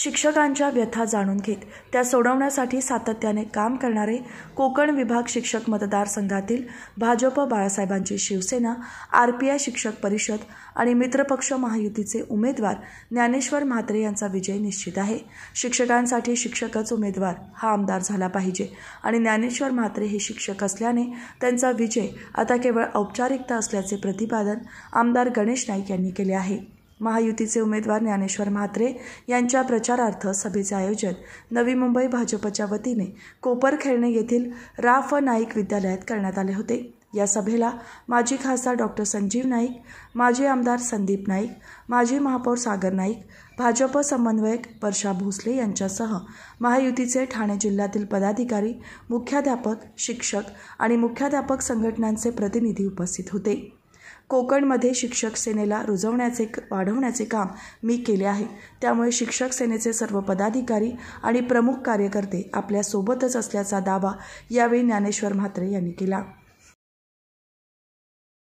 शिक्षकांच्या व्यथा जाणून घेत त्या सोडवण्यासाठी सातत्याने काम करणारे कोकण विभाग शिक्षक मतदारसंघातील भाजप बाळासाहेबांची शिवसेना आर पी आय शिक्षक परिषद आणि मित्रपक्ष महायुतीचे उमेदवार ज्ञानेश्वर म्हात्रे यांचा विजय निश्चित आहे शिक्षकांसाठी शिक्षकच उमेदवार हा आमदार झाला पाहिजे आणि ज्ञानेश्वर म्हात्रे हे शिक्षक असल्याने त्यांचा विजय आता केवळ औपचारिकता असल्याचे प्रतिपादन आमदार गणेश नाईक यांनी केले आहे महायुतीचे उमेदवार ज्ञानेश्वर म्हात्रे यांच्या प्रचारार्थ सभेचे आयोजन नवी मुंबई भाजपच्या वतीने कोपरखेळणे येथील राफ नाईक विद्यालयात करण्यात आले होते या सभेला माजी खासदार डॉक्टर संजीव नाईक माजी आमदार संदीप नाईक माजी महापौर सागर नाईक भाजप समन्वयक वर्षा भोसले यांच्यासह महायुतीचे ठाणे जिल्ह्यातील पदाधिकारी मुख्याध्यापक शिक्षक आणि मुख्याध्यापक संघटनांचे प्रतिनिधी उपस्थित होते कोकणमध्ये शिक्षक सेनेला रुजवण्याचे वाढवण्याचे काम मी केले आहे त्यामुळे शिक्षक सेनेचे सर्व पदाधिकारी आणि प्रमुख कार्यकर्ते आपल्यासोबतच असल्याचा दावा यावेळी ज्ञानेश्वर म्हात्रे यांनी केला